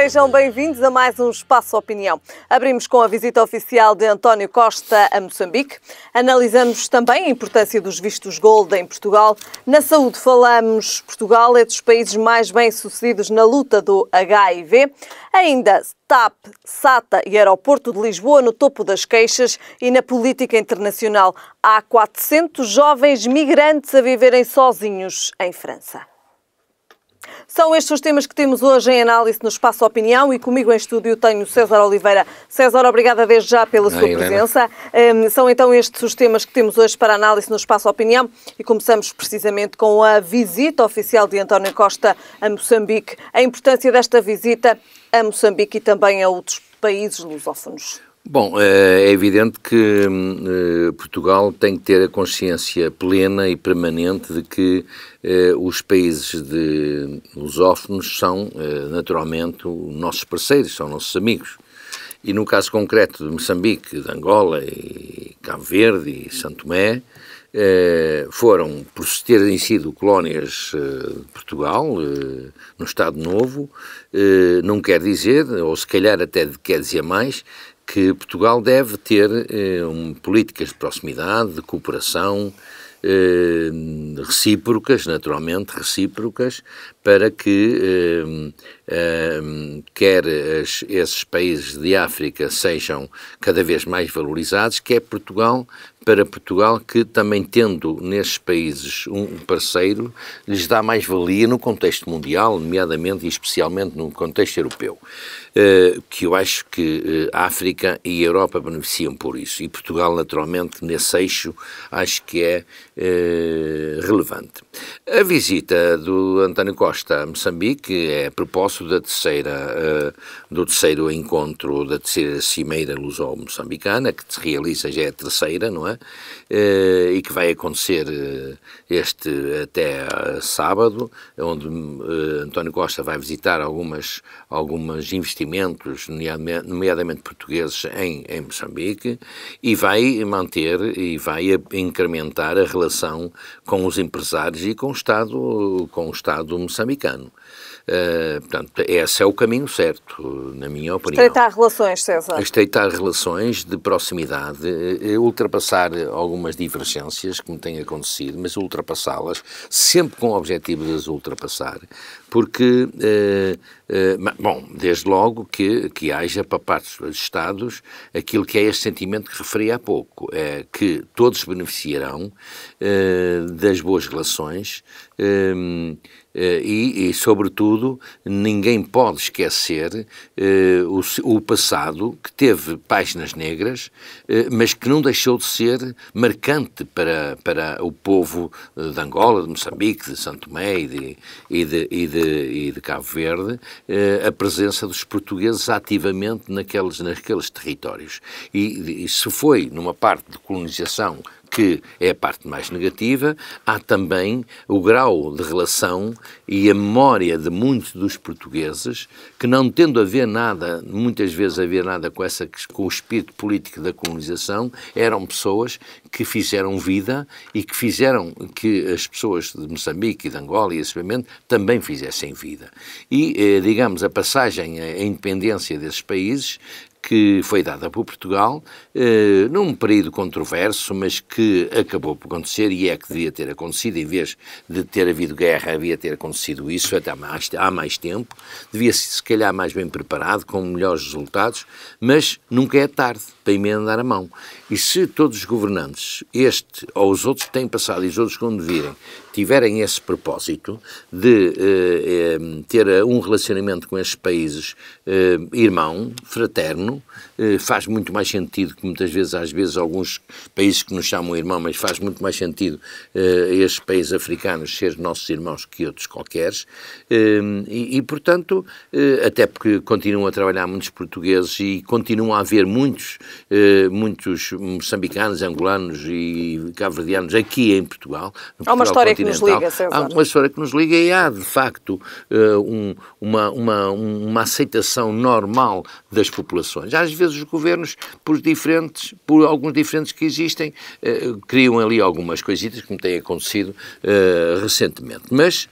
Sejam bem-vindos a mais um Espaço Opinião. Abrimos com a visita oficial de António Costa a Moçambique. Analisamos também a importância dos vistos gold em Portugal. Na saúde falamos, Portugal é dos países mais bem-sucedidos na luta do HIV. Ainda TAP, SATA e Aeroporto de Lisboa no topo das queixas e na política internacional. Há 400 jovens migrantes a viverem sozinhos em França. São estes os temas que temos hoje em análise no Espaço Opinião e comigo em estúdio tenho César Oliveira. César, obrigada desde já pela sua presença. Um, ehm, são então estes os temas que temos hoje para análise no Espaço Opinião e começamos precisamente com a visita oficial de António Costa a Moçambique. A importância desta visita a Moçambique e também a outros países lusófonos. Bom, é, é evidente que hum, eh, Portugal tem que ter a consciência plena e permanente de que eh, os países de lusófonos são, eh, naturalmente, nossos parceiros, são nossos amigos. E no caso concreto de Moçambique, de Angola e Cabo Verde e Santo Tomé, foram, por terem sido colónias de Portugal, no Estado Novo, não quer dizer, ou se calhar até quer dizer mais, que Portugal deve ter eh, um, políticas de proximidade, de cooperação eh, recíprocas, naturalmente recíprocas, para que eh, eh quer as, esses países de África sejam cada vez mais valorizados, quer Portugal para Portugal, que também tendo nesses países um parceiro, lhes dá mais valia no contexto mundial, nomeadamente e especialmente no contexto europeu. Uh, que eu acho que uh, a África e a Europa beneficiam por isso. E Portugal, naturalmente, nesse eixo, acho que é uh, relevante. A visita do António Costa a Moçambique é a propósito da terceira, do terceiro encontro da terceira cimeira luso-moçambicana, que se realiza já é a terceira, não é? Eh, e que vai acontecer eh, este até sábado, onde eh, António Costa vai visitar algumas, alguns investimentos, nomeadamente portugueses, em, em Moçambique, e vai manter e vai incrementar a relação com os empresários e com o Estado, com o Estado moçambicano. Eh, portanto, esse é o caminho certo, na minha opinião. Estreitar relações, César. Estreitar relações de proximidade, eh, ultrapassar algumas divergências que me têm acontecido, mas ultrapassá-las, sempre com o objetivo de as ultrapassar, porque, eh, eh, bom, desde logo que, que haja para parte dos Estados aquilo que é este sentimento que referi há pouco, é que todos beneficiarão eh, das boas relações eh, eh, e, e, sobretudo, ninguém pode esquecer eh, o, o, passado, que teve páginas negras, eh, mas que não deixou de ser marcante para, para o povo de Angola, de Moçambique, de Santo Tomé e de, e de, e de, e de Cabo Verde, a presença dos portugueses ativamente naqueles, naqueles territórios. E, isso foi numa parte de colonização que é a parte mais negativa, há também o grau de relação e a memória de muitos dos portugueses que, não tendo a ver nada, muitas vezes a ver nada com, essa, com o espírito político da colonização, eram pessoas que fizeram vida e que fizeram que as pessoas de Moçambique e de Angola e esse momento também fizessem vida. E, eh, digamos, a passagem à independência desses países que foi dada por Portugal eh, num período controverso, mas que acabou por acontecer e é que devia ter acontecido, em vez de ter havido guerra, havia ter acontecido isso até mais, há mais tempo, devia-se se calhar mais bem preparado, com melhores resultados, mas nunca é tarde para emendar a mão. E se todos os governantes, este ou os outros que têm passado e os outros que vão virem, tiverem esse propósito de eh, eh, ter um relacionamento com esses países eh, irmão, fraterno, eh, faz muito mais sentido que muitas vezes, às vezes, alguns países que nos chamam irmão, mas faz muito mais sentido eh, esses países africanos serem nossos irmãos que outros qualquer. E, e, portanto, até porque continuam a trabalhar muitos portugueses e continuam a haver muitos, muitos moçambicanos, angolanos e cabo-verdianos aqui em Portugal. Há uma história continental. Liga, há uma história que nos liga e há, de facto, eh, um, uma, uma, uma aceitação normal das populações. Às vezes os governos, por diferentes, por alguns diferentes que existem, eh, criam ali algumas coisitas que tem têm acontecido eh, recentemente. Mas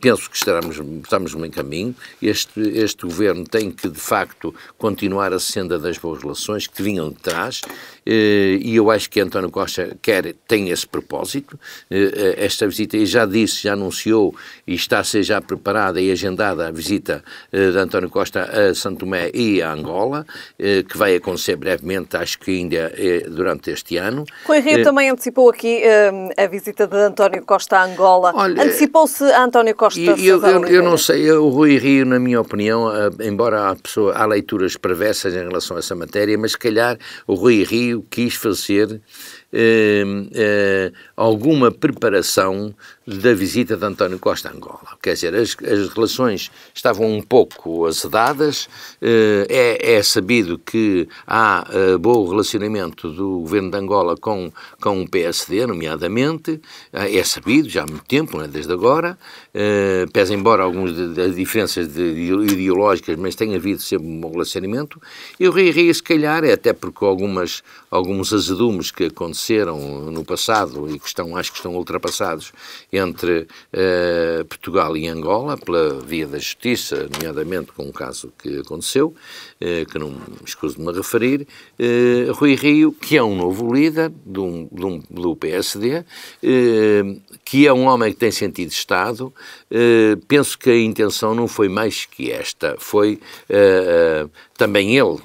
penso que estamos, estamos em caminho. Este, este governo tem que, de facto, continuar a senda das boas relações que vinham de trás eh, e eu acho que António Costa quer, tem esse propósito. Eh, eh, esta visita, e já disse, já anunciou e está a ser já preparada e agendada a visita de António Costa a Santo Tomé e a Angola, que vai acontecer brevemente, acho que ainda durante este ano. Rui Rio também antecipou aqui a visita de António Costa a Angola. Antecipou-se a António Costa eu, eu, eu não sei, o Rui Rio, na minha opinião, embora há, pessoa, há leituras perversas em relação a essa matéria, mas se calhar o Rui Rio que quis fazer Ehm, eh, alguma preparação da visita de António Costa a Angola. Quer dizer, as, as relações estavam um pouco azedadas, eh, é, é sabido que há eh, bom relacionamento do governo de Angola com, com o PSD, nomeadamente, eh, é sabido já há muito tempo, é? desde agora, uh, pese embora algumas das diferenças de, ideológicas, mas tem havido sempre um bom relacionamento. Eu reiria, se calhar, é até porque algumas, alguns azedumes que aconteceram aconteceram no passado e que estão, acho que estão ultrapassados entre eh, Portugal e Angola, pela via da justiça, nomeadamente com o caso que aconteceu, eh, que não me escuso de me referir, eh, Rui Rio, que é um novo líder do, do, do PSD, que é um homem que tem sentido de Estado, penso que a intenção não foi mais que esta, foi também ele,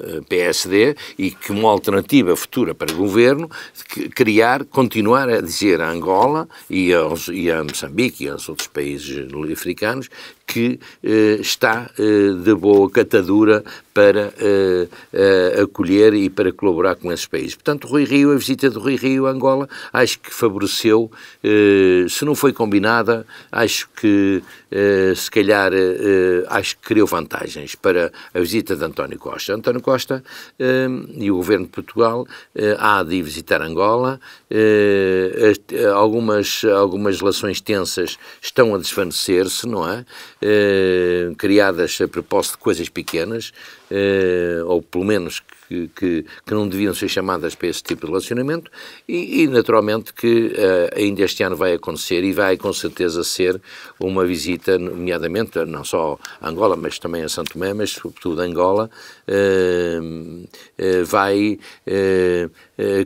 eh, PSD, e que uma alternativa futura para o governo, criar, continuar a dizer a Angola e, aos, e a Moçambique e aos outros países africanos que eh, está eh, de boa catadura para eh, eh, acolher e para colaborar com esses países. Portanto, Rui Rio, a visita do Rui Rio a Angola, acho que favoreceu, eh, se não foi combinada, acho que eh, se calhar acho que criou vantagens para a visita de António Costa. António Costa e o governo de Portugal há de ir visitar Angola, algumas, algumas relações tensas estão a desvanecer-se, não é? Eh, criadas a propósito de coisas pequenas, eh, ou pelo menos que que, que, que, não deviam ser chamadas para esse tipo de relacionamento e, e naturalmente que uh, ainda este ano vai acontecer e vai com certeza ser uma visita, nomeadamente não só a Angola, mas também a Santo Tomé, mas sobretudo a Angola, uh, uh, vai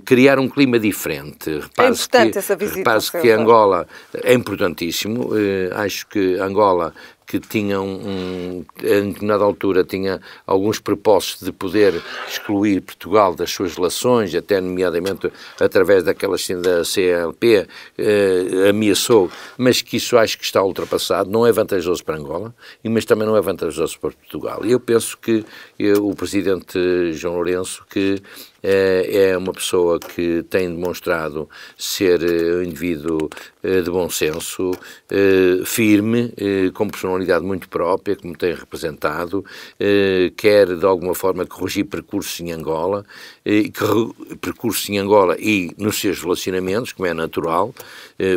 criar um clima diferente. Repare é importante que, essa visita. Repare-se que a Angola é importantíssimo, acho que Angola que tinham, um, em determinada altura, tinha alguns propósitos de poder excluir excluir Portugal das suas relações, até nomeadamente através daquela da CLP, eh, ameaçou, mas que isso acho que está ultrapassado, não é vantajoso para Angola, mas também não é vantajoso para Portugal. E eu penso que eu, eh, o Presidente João Lourenço, que eh, é uma pessoa que tem demonstrado ser eh, um indivíduo eh, de bom senso, firme, com personalidade muito própria, como tem representado, quer de alguma forma corrigir percursos em Angola, percursos em Angola e nos seus relacionamentos, como é natural,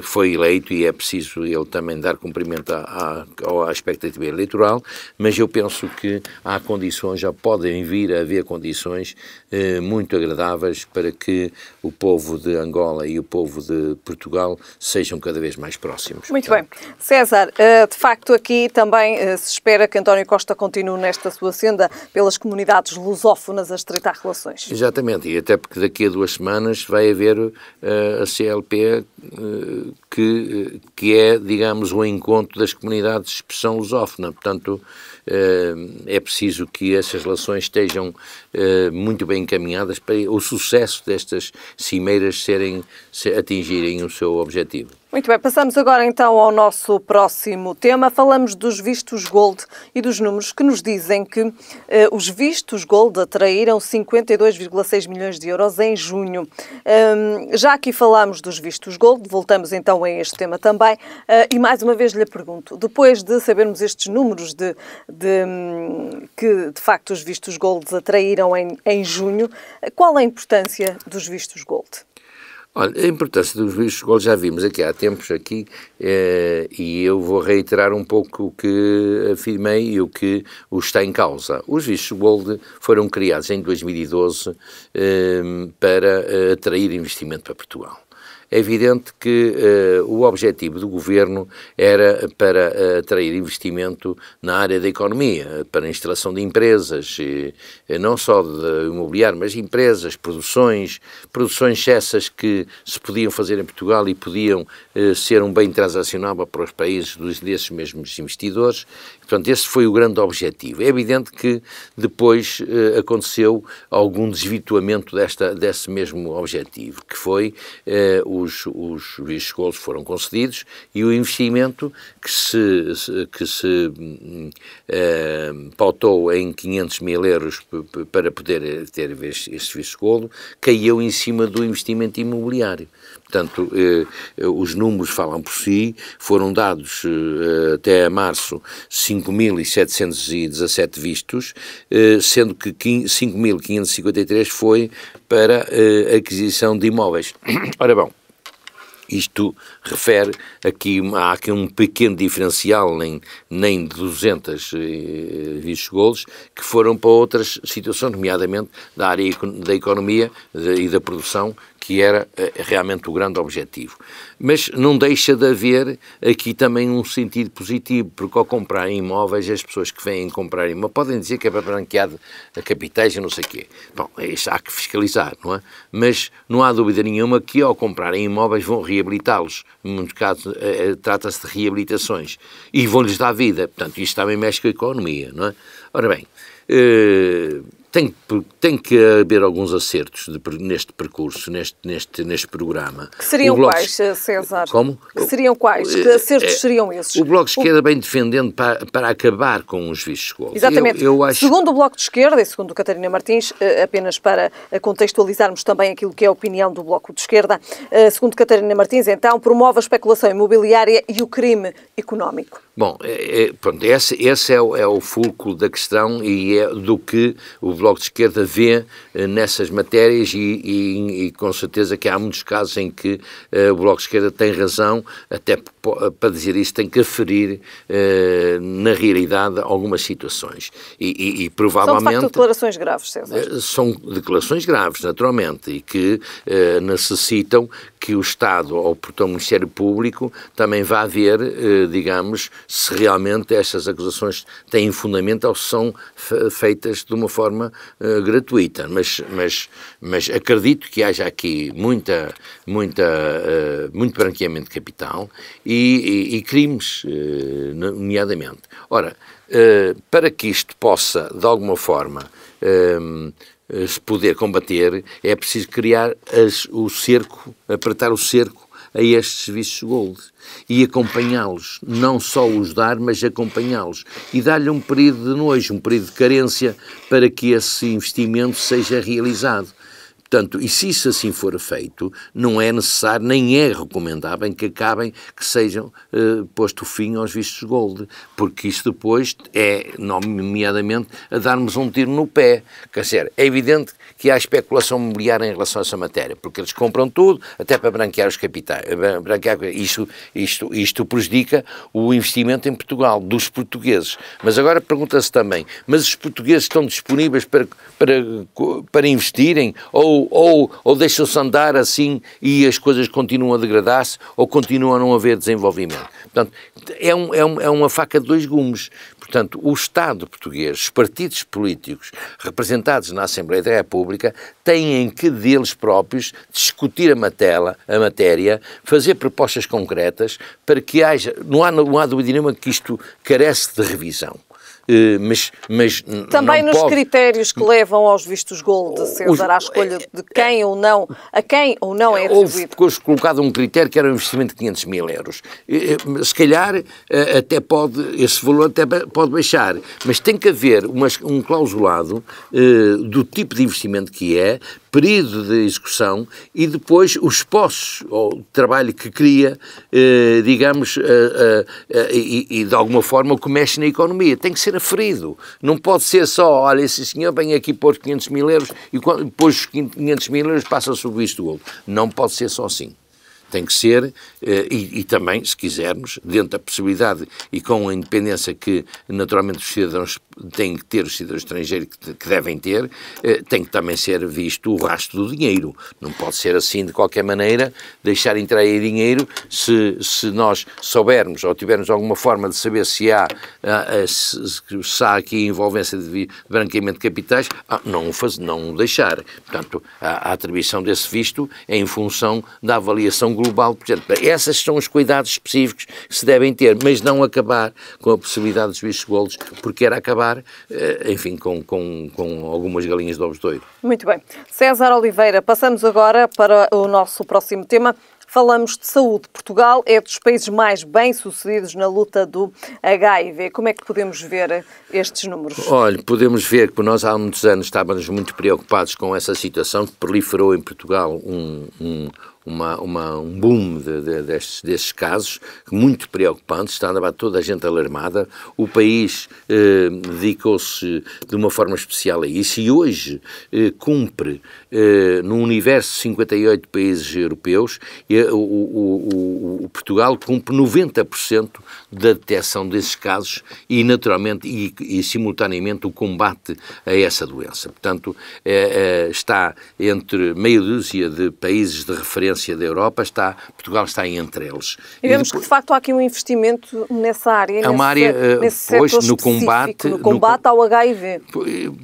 foi eleito e é preciso ele também dar cumprimento à, à, expectativa eleitoral, mas eu penso que há condições, já podem vir a haver condições eh, muito agradáveis para que o povo de Angola e o povo de Portugal sejam cada vez mais próximos. Muito bem. César, eh, de facto aqui também eh, se espera que António Costa continue nesta sua senda pelas comunidades lusófonas a estreitar relações. Exatamente, e até porque daqui a duas semanas vai haver a CLP que, que é, digamos, o encontro das comunidades de expressão lusófona. Portanto, eh, é preciso que essas relações estejam eh, muito bem encaminhadas para o sucesso destas cimeiras serem, atingirem o seu objetivo. Muito bem, passamos agora então ao nosso próximo tema. Falamos dos vistos gold e dos números que nos dizem que eh, os vistos gold atraíram 52,6 milhões de euros em junho. Um, já aqui falámos dos vistos gold, voltamos então a este tema também. Uh, e mais uma vez lhe pergunto: depois de sabermos estes números de, de um, que de facto os vistos gold atraíram em, em junho, qual a importância dos vistos gold? Olha, a importância dos vistos de já vimos aqui há tempos aqui eh, e eu vou reiterar um pouco o que afirmei e o que está em causa. Os vistos gold foram criados em 2012 eh, para eh, atrair investimento para Portugal. É evidente que uh, o objetivo do governo era para uh, atrair investimento na área da economia, para a instalação de empresas, e, eh, não só de imobiliário, mas empresas, produções, produções essas que se podiam fazer em Portugal e podiam uh, ser um bem transacionável para os países dos, desses mesmos investidores. Portanto, esse foi o grande objetivo. É evidente que depois aconteceu algum desvirtuamento desta, desse mesmo objetivo, que foi o os, os juízes de foram concedidos e o investimento que se, que se hum, eh, pautou em 500 mil euros para poder eh, ter este visto de golo caiu em cima do investimento imobiliário. Portanto, eh, eh os números falam por si, foram dados eh, até março 5.717 vistos, sendo que 5.553 foi para aquisição de imóveis. Ora bom, isto refere aqui, há aqui um pequeno diferencial, nem nem eh, 200 vistos golos, que foram para outras situações, nomeadamente da área da economia e da produção, que era eh, realmente o grande objetivo. Mas não deixa de haver aqui também um sentido positivo, porque ao comprar imóveis, as pessoas que vêm comprar imóveis podem dizer que é para a capitais e não sei o quê. Bom, é isso há que fiscalizar, não é? Mas não há dúvida nenhuma que ao comprarem imóveis vão reabilitá-los. Em muitos casos eh, eh, trata-se de reabilitações e vão-lhes dar vida. Portanto, isto também mexe com a economia, não é? Ora bem tem, tem que haver alguns acertos de, neste percurso, neste, neste, neste programa. Que seriam quais, César? Como? Que seriam quais? Que eh, acertos é, seriam esses? O Bloco de Esquerda o... bem defendendo para, para acabar com os vistos gold. Exatamente. Eu, eu acho... Segundo o Bloco de Esquerda e segundo Catarina Martins, eh, apenas para contextualizarmos também aquilo que é a opinião do Bloco de Esquerda, segundo Catarina Martins, então, promove a especulação imobiliária e o crime económico. Bom, é, é, pronto, esse, esse é, o, é o fulcro da questão e é do que o Bloco de Esquerda vê eh, nessas matérias e, e, e, com certeza que há muitos casos em que eh, o Bloco de Esquerda tem razão, até eh, para dizer isso tem que aferir na realidade algumas situações. E, e provavelmente... São de facto declarações graves, César. São declarações graves, naturalmente, e que necessitam que o Estado, ou portanto o Ministério Público, também vá ver, eh, digamos, se realmente estas acusações têm fundamento ou são feitas de uma forma eh, gratuita. Mas, mas, mas acredito que haja aqui muita, muita, eh, muito branqueamento de capital e, e, e crimes, nomeadamente. Ora, para que isto possa, de alguma forma, um, ehm, se poder combater, é preciso criar as, o cerco, apertar o cerco a estes serviços gold e acompanhá-los, não só os dar, mas acompanhá-los e dar-lhe um período de nojo, um período de carência para que esse investimento seja realizado. Portanto, e se isso assim for feito, não é necessário, nem é recomendável que acabem, que sejam eh, posto fim aos vistos gold, porque isso depois é, nomeadamente, a darmos um tiro no pé. Quer dizer, é evidente que há especulação imobiliária em relação a essa matéria, porque eles compram tudo, até para branquear os capitais. Eh, branquear, isto, isto, isto prejudica o investimento em Portugal, dos portugueses. Mas agora pergunta-se também, mas os portugueses estão disponíveis para, para, para investirem ou ou, ou, deixam-se andar assim e as coisas continuam a degradar-se ou continuam a não haver desenvolvimento. Portanto, é, um, é, um, é uma faca de dois gumes. Portanto, o Estado português, os partidos políticos representados na Assembleia da República têm que, deles próprios, discutir a, matela, a matéria, fazer propostas concretas para que haja. Não há, não há dúvida nenhuma que isto carece de revisão. Eh, mas, mas Também nos pode... critérios que levam aos vistos gold, César, a escolha eh, de quem ou não, a quem ou não é atribuído. Houve ficou colocado um critério que era um investimento de 500 mil euros. Eh, se calhar até pode, esse valor até pode baixar, mas tem que haver uma, um clausulado do tipo de investimento que é período de execução e depois os postos, ou trabalho que cria, eh, digamos, eh, eh, eh e, e, de alguma forma que mexe na economia. Tem que ser aferido. Não pode ser só, olha, esse senhor vem aqui pôr 500 mil euros e depois os 500 mil euros passa sobre isto ou outro. Não pode ser só assim. Tem que ser, eh, e, e, também, se quisermos, dentro da possibilidade e com a independência que naturalmente os cidadãos tem que ter os cidadãos estrangeiros que, devem ter, eh, tem que também ser visto o rastro do dinheiro. Não pode ser assim de qualquer maneira, deixar entrar aí dinheiro se, se nós soubermos ou tivermos alguma forma de saber se há, ah, ah, se, se há aqui envolvência de branqueamento de capitais, ah, não, faz, não deixar. Portanto, a, a atribuição desse visto é em função da avaliação global. Portanto, essas são os cuidados específicos que se devem ter, mas não acabar com a possibilidade dos vistos golds, porque era acabar eh, enfim, com, com, com algumas galinhas de ovos de Muito bem. César Oliveira, passamos agora para o nosso próximo tema. Falamos de saúde. Portugal é dos países mais bem-sucedidos na luta do HIV. Como é que podemos ver estes números? Olha, podemos ver que nós há muitos anos estávamos muito preocupados com essa situação que proliferou em Portugal um, um uma, uma, um boom de, de, destes, destes casos, muito preocupante, está a toda a gente alarmada, o país eh, dedicou-se de uma forma especial a isso e hoje eh, cumpre, eh, no universo de 58 países europeus, eh, o, o, o, o, Portugal cumpre 90% da detecção desses casos e, naturalmente, e, e, simultaneamente o combate a essa doença. Portanto, eh, eh, está entre meia dúzia de países de referência da Europa, está, Portugal está entre eles. E vemos e depois, que, de facto, há aqui um investimento nessa área. É uma área, eh, nesse, pois, no combate... No combate no, ao HIV.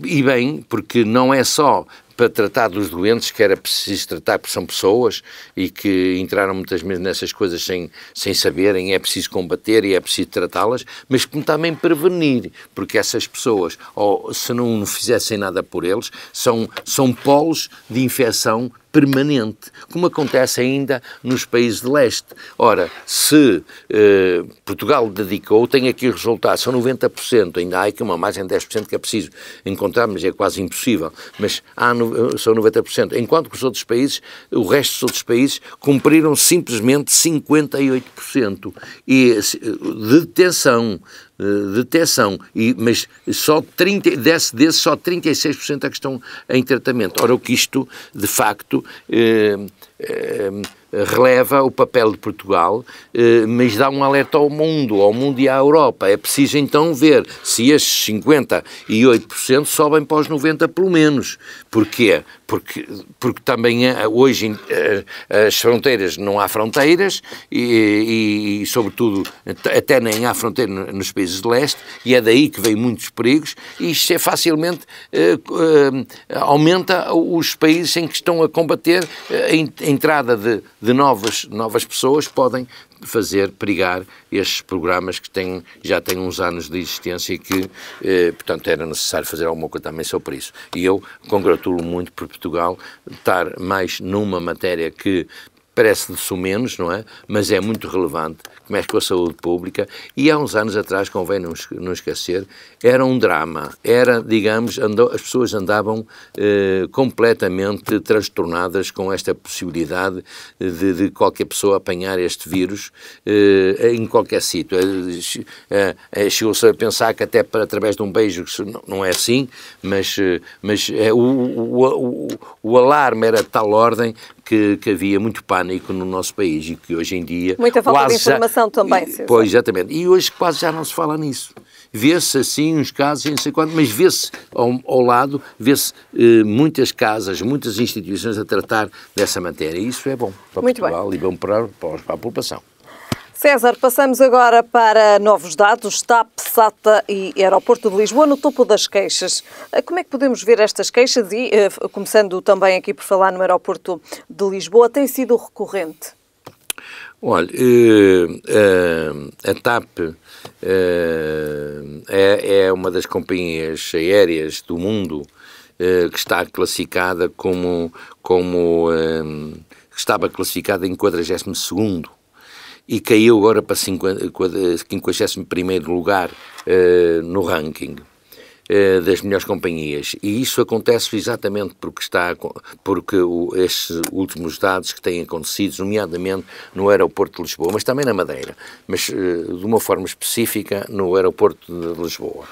E bem, porque não é só para tratar dos doentes, que era preciso tratar, porque são pessoas e que entraram muitas vezes nessas coisas sem, sem saberem, é preciso combater e é preciso tratá-las, mas como também prevenir, porque essas pessoas, ou se não fizessem nada por eles, são, são polos de infecção permanente, como acontece ainda nos países de leste. Ora, se eh, Portugal dedicou, tem aqui o resultados, são 90%, ainda há aqui uma margem de 10% que é preciso encontrar, mas é quase impossível, mas há, são 90%, enquanto que os outros países, o resto dos outros países, cumpriram simplesmente 58%. E eh, de detenção, eh, detecção, e, mas só 30, desse, desse só 36% é que estão em tratamento. Ora, o que isto, de facto, eh, eh, releva o papel de Portugal, eh, mas dá um alerta ao mundo, ao mundo e à Europa. É preciso então ver se estes 58% sobem para os 90% pelo menos. Porquê? Porque, porque também eh, hoje as fronteiras não há fronteiras e, e, e, sobretudo, até nem há fronteira nos países de leste e é daí que vêm muitos perigos e isto é facilmente aumenta os países em que estão a combater a entrada de, de novas, novas pessoas podem fazer perigar estes programas que têm, já têm uns anos de existência e que, eh, portanto, era necessário fazer alguma coisa também sobre isso. E eu congratulo muito por Portugal estar mais numa matéria que parece de sumenos, não é? Mas é muito relevante, começa é com a saúde pública, e há uns anos atrás, convém não, não esquecer, era um drama, era, digamos, andou, as pessoas andavam eh, completamente transtornadas com esta possibilidade de, de qualquer pessoa apanhar este vírus eh, em qualquer sítio. Eh, eh, eh Chegou-se a pensar que até para, através de um beijo, não, não é assim, mas, eh, mas o, o, o, o alarme era de tal ordem que, que, havia muito pânico no nosso país e que hoje em dia. Muita falta de informação já, também. Pois, exatamente. E hoje quase já não se fala nisso. Vê-se assim uns casos, não sei quando, mas vê-se ao, ao, lado, vê-se eh, muitas casas, muitas instituições a tratar dessa matéria. E isso é bom para muito Portugal bem. e bom para, para a população. César, passamos agora para novos dados. TAP, SATA e Aeroporto de Lisboa no topo das queixas. Eh, como é que podemos ver estas queixas? E, eh, começando também aqui por falar no Aeroporto de Lisboa, tem sido recorrente? Olha, eh, a TAP é, é uma das companhias aéreas do mundo que está classificada como, como estava classificada em 42 e caiu agora para 51 lugar uh, no ranking uh, das melhores companhias e isso acontece exatamente porque está porque o, estes últimos dados que têm acontecido nomeadamente no aeroporto de Lisboa mas também na Madeira mas uh, de uma forma específica no aeroporto de Lisboa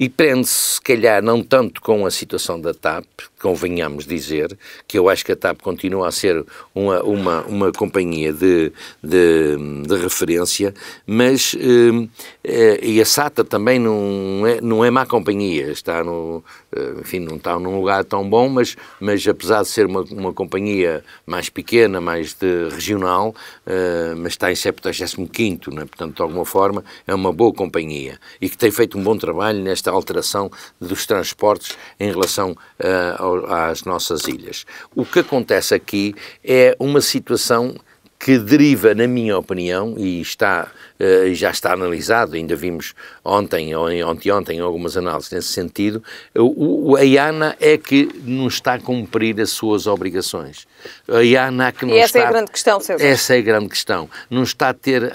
e prende-se se calhar não tanto com a situação da TAP convenhamos dizer que eu acho que a TAP continua a ser uma, uma, uma companhia de, de, de referência, mas eh, eh e a SATA também não é, não é má companhia, está no, eh, enfim, não está num lugar tão bom, mas, mas apesar de ser uma, uma companhia mais pequena, mais de, regional, uh, mas está em 75 né? portanto, de alguma forma, é uma boa companhia e que tem feito um bom trabalho nesta alteração dos transportes em relação uh, às nossas ilhas. O que acontece aqui é uma situação que deriva, na minha opinião, e está eh, e já está analisado, ainda vimos ontem ou anteontem algumas análises nesse sentido, o, a IANA é que não está a cumprir as suas obrigações. A IANA é que não e essa está, é a grande questão, César. Essa é a grande questão. Não está a ter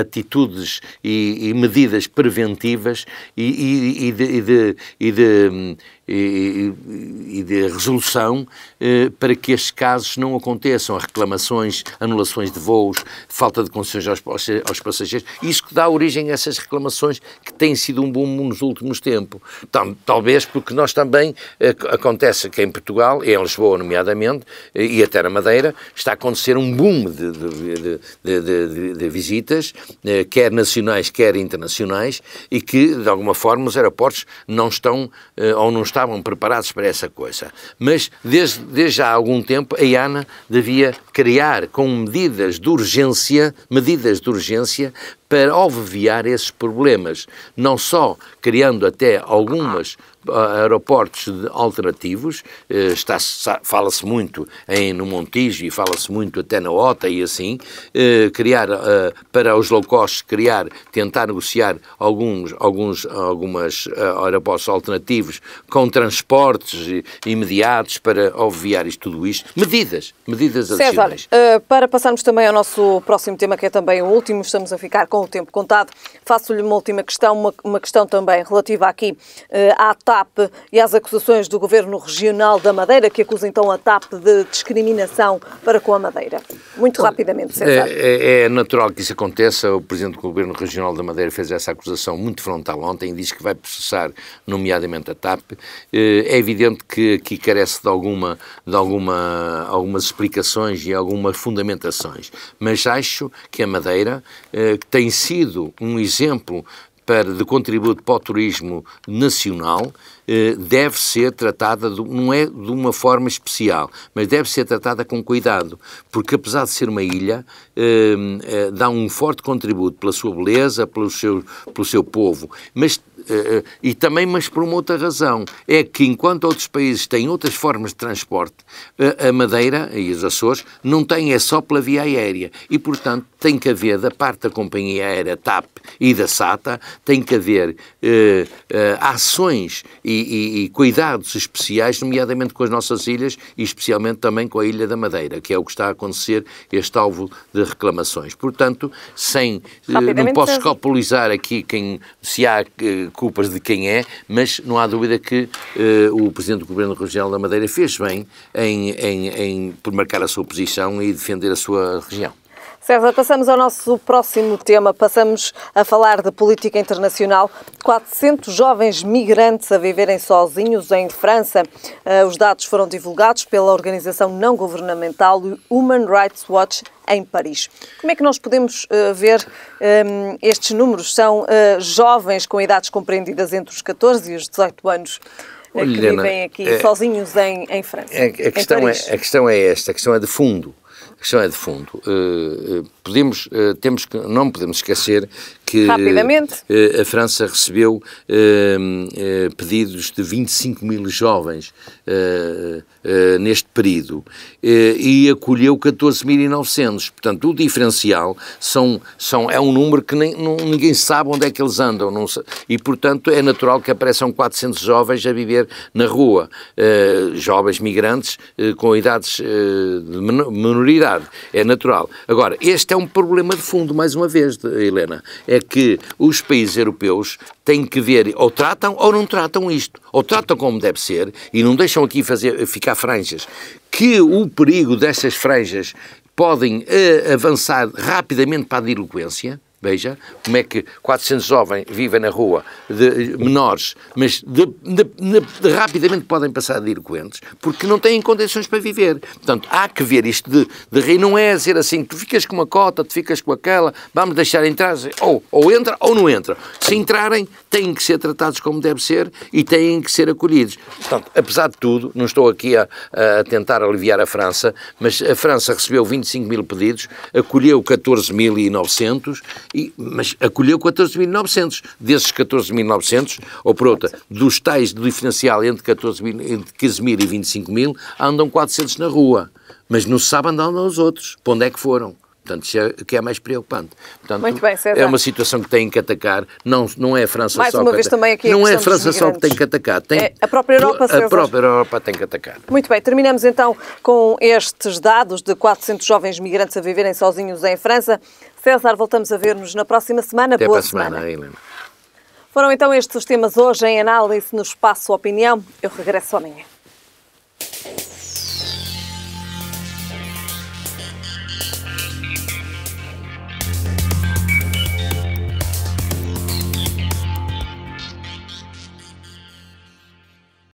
atitudes e, e medidas preventivas e, e, de, e de, e de e, de resolução eh, para que estes casos não aconteçam. Reclamações, anulações de voos, falta de concessões aos aos, aos, aos, passageiros. Isso que dá origem a essas reclamações que têm sido um boom nos últimos tempos. Talvez porque nós também, eh, acontece que em Portugal, em Lisboa nomeadamente, eh, e até na Madeira, está a acontecer um boom de, de, de, de visitas, eh, quer nacionais, quer internacionais, e que, de alguma forma, os aeroportos não estão ou não estavam preparados para essa coisa. Mas, desde, desde há algum tempo, a IANA devia criar, com medidas de urgência, medidas medidas de urgência para obviar esses problemas, não só criando até algumas ah, aeroportos alternativos, eh, fala-se muito em, no Montijo e fala-se muito até na OTA e assim, eh, criar ah, para os low cost, criar, tentar negociar alguns, alguns algumas ah, aeroportos alternativos com transportes imediatos para obviar isto, tudo isto, medidas, medidas adicionais. César, eh, para passarmos também ao nosso próximo tema, que é também o último, estamos a ficar com com o tempo contado. Faço-lhe uma última questão, uma, uma questão também relativa aqui eh, à TAP e às acusações do Governo Regional da Madeira, que acusa então a TAP de discriminação para com a Madeira. Muito rapidamente, é, é, é, natural que isso aconteça. O Presidente do Governo Regional da Madeira fez essa acusação muito frontal ontem e diz que vai processar, nomeadamente a TAP. Eh, é evidente que aqui carece de, alguma, de alguma, algumas explicações e algumas fundamentações, mas acho que a Madeira eh, que tem tem sido um exemplo para, de contributo para o turismo nacional eh, deve ser tratada, de, não é de uma forma especial, mas deve ser tratada com cuidado, porque apesar de ser uma ilha, eh, eh, dá um forte contributo pela sua beleza, pelo seu, pelo seu povo, mas eh, eh, e também, mas por uma outra razão, é que enquanto outros países têm outras formas de transporte, eh, a Madeira e os Açores não têm, é só pela via aérea. E, portanto, tem que haver, da parte da companhia aérea TAP e da SATA, tem que haver eh, ações e, e, e cuidados especiais, nomeadamente com as nossas ilhas e especialmente também com a Ilha da Madeira, que é o que está a acontecer, este alvo de reclamações. Portanto, sem, não posso escopolizar aqui quem se há culpas de quem é, mas não há dúvida que uh, o Presidente do Governo Regional da Madeira fez bem em, em, em, por marcar a sua posição e defender a sua região. César, passamos ao nosso próximo tema. Passamos a falar de política internacional. 400 jovens migrantes a viverem sozinhos em França. Eh, os dados foram divulgados pela organização não governamental Human Rights Watch em Paris. Como é que nós podemos eh, ver ehm, estes números? São eh, jovens com idades compreendidas entre os 14 e os 18 anos. Olha, que vivem aqui é, sozinhos em, em França. É a, a, questão é, a questão é esta, a questão é de fundo questão é de fundo. Eh, eh, podemos, eh, temos que, não podemos esquecer que eh, a França recebeu eh, eh, pedidos de 25 mil jovens neste período e acolheu 14.900. Portanto, o diferencial são, são, é um número que nem, não, ninguém sabe onde é que eles andam. Não, e, portanto, é natural que apareçam 400 jovens a viver na rua, jovens migrantes com idades de menoridade. É natural. Agora, este é um problema de fundo, mais uma vez, Helena. É que os países europeus têm que ver, ou tratam ou não tratam isto, ou tratam como deve ser e não deixam aqui fazer, ficar franjas. Que o perigo dessas franjas podem eh, avançar rapidamente para a diluência Veja como é que 400 jovens vivem na rua, de, eh, menores, mas de, de, rapidamente podem passar de eloquentes, porque não têm condições para viver. Portanto, há que ver isto de, de rei. Não é ser assim, tu ficas com uma cota, tu ficas com aquela, vamos deixar entrar, ou, ou entra ou não entra. Se entrarem, têm que ser tratados como deve ser e têm que ser acolhidos. Portanto, apesar de tudo, não estou aqui a, a tentar aliviar a França, mas a França recebeu 25 mil pedidos, acolheu 14.900 e, mas acolheu 14.900. Desses 14.900, ou por outra, dos tais do diferencial entre, 14 mil, entre 15 e 25 mil, andam 400 na rua. Mas não se sabe onde andam os outros, para onde é que foram. Portanto, isso é que é mais preocupante. Portanto, Muito bem, César. É uma situação que tem que atacar. Não, não é a França mais só. Mais uma vez atacar. também aqui Não é a França só que tem que atacar. Tem... É a própria Europa, A César. própria Europa tem que atacar. Muito bem, terminamos então com estes dados de 400 jovens migrantes a viverem sozinhos em França. César, voltamos a ver-nos na próxima semana. Até Boa para semana. semana, Helena. Foram então estes os temas hoje em análise no Espaço Opinião. Eu regresso amanhã.